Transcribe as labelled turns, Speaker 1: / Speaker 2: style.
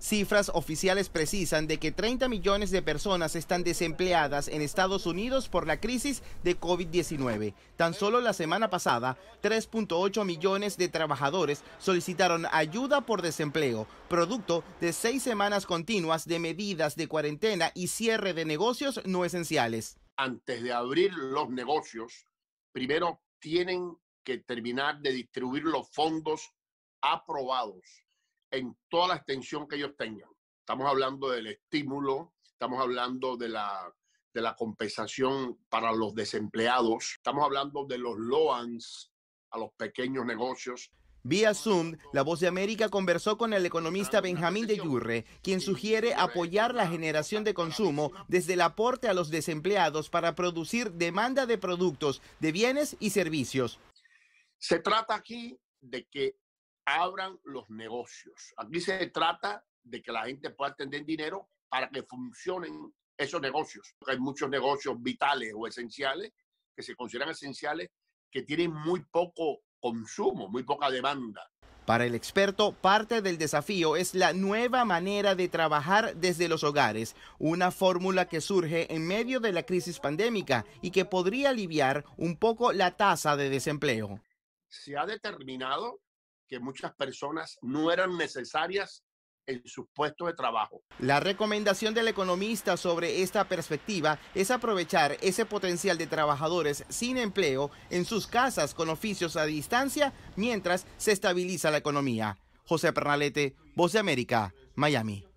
Speaker 1: Cifras oficiales precisan de que 30 millones de personas están desempleadas en Estados Unidos por la crisis de COVID-19. Tan solo la semana pasada, 3.8 millones de trabajadores solicitaron ayuda por desempleo, producto de seis semanas continuas de medidas de cuarentena y cierre de negocios no esenciales.
Speaker 2: Antes de abrir los negocios, primero tienen que terminar de distribuir los fondos aprobados en toda la extensión que ellos tengan. Estamos hablando del estímulo, estamos hablando de la, compensación para los desempleados, estamos hablando de los loans a los pequeños negocios.
Speaker 1: Vía Zoom, La Voz de América conversó con el economista Benjamín de Yurre, quien sugiere apoyar la generación de consumo desde el aporte a los desempleados para producir demanda de productos, de bienes y servicios. Se trata
Speaker 2: aquí de que abran los negocios. Aquí se trata de que la gente pueda tener dinero para que funcionen esos negocios. Hay muchos negocios vitales o esenciales que se consideran esenciales que tienen muy poco consumo, muy poca demanda.
Speaker 1: Para el experto, parte del desafío es la nueva manera de trabajar desde los hogares, una fórmula que surge en medio de la crisis pandémica y que podría aliviar un poco la tasa de desempleo.
Speaker 2: Se ha determinado que muchas personas no eran necesarias en sus puestos de trabajo.
Speaker 1: La recomendación del economista sobre esta perspectiva es aprovechar ese potencial de trabajadores sin empleo en sus casas con oficios a distancia mientras se estabiliza la economía. José Pernalete, Voz de América, Miami.